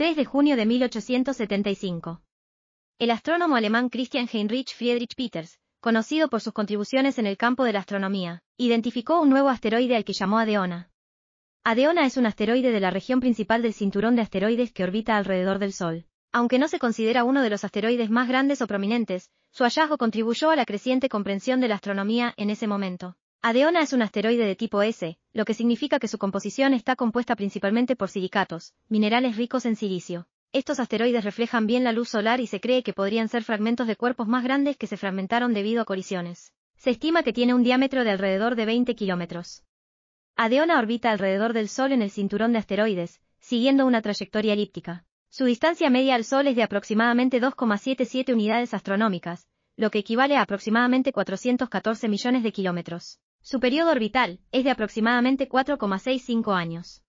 3 de junio de 1875. El astrónomo alemán Christian Heinrich Friedrich Peters, conocido por sus contribuciones en el campo de la astronomía, identificó un nuevo asteroide al que llamó Adeona. Adeona es un asteroide de la región principal del cinturón de asteroides que orbita alrededor del Sol. Aunque no se considera uno de los asteroides más grandes o prominentes, su hallazgo contribuyó a la creciente comprensión de la astronomía en ese momento. Adeona es un asteroide de tipo S, lo que significa que su composición está compuesta principalmente por silicatos, minerales ricos en silicio. Estos asteroides reflejan bien la luz solar y se cree que podrían ser fragmentos de cuerpos más grandes que se fragmentaron debido a colisiones. Se estima que tiene un diámetro de alrededor de 20 kilómetros. Adeona orbita alrededor del Sol en el cinturón de asteroides, siguiendo una trayectoria elíptica. Su distancia media al Sol es de aproximadamente 2,77 unidades astronómicas, lo que equivale a aproximadamente 414 millones de kilómetros. Su periodo orbital es de aproximadamente 4,65 años.